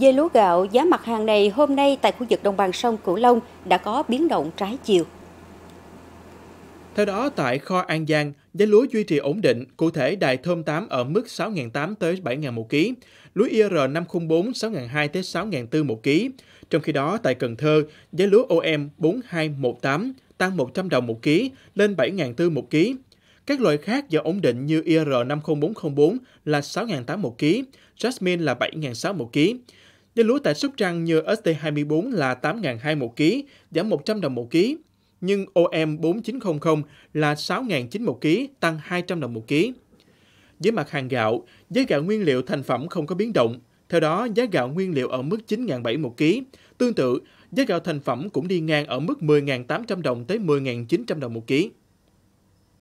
Dê lúa gạo, giá mặt hàng này hôm nay tại khu vực đồng bằng sông Cửu Long đã có biến động trái chiều. Theo đó, tại kho An Giang, giá lúa duy trì ổn định, cụ thể đài thơm 8 ở mức 6.800 tới 7.000 một ký, lúa IR504 6.200 tới 6.400 một ký. Trong khi đó, tại Cần Thơ, giá lúa OM 4218 tăng 100 đồng một ký lên 7.400 một ký. Các loại khác giờ ổn định như IR50404 là 6.800 một ký, Jasmine là 7.600 một ký. Giá lúa tại Sóc Trăng như ST24 là 8.200 một ký, giảm 100 đồng một ký. Nhưng OM 4900 là 6.900 một ký, tăng 200 đồng một ký. Với mặt hàng gạo, giá gạo nguyên liệu thành phẩm không có biến động. Theo đó, giá gạo nguyên liệu ở mức 9.700 một ký. Tương tự, giá gạo thành phẩm cũng đi ngang ở mức 10.800 đồng tới 10.900 đồng một ký.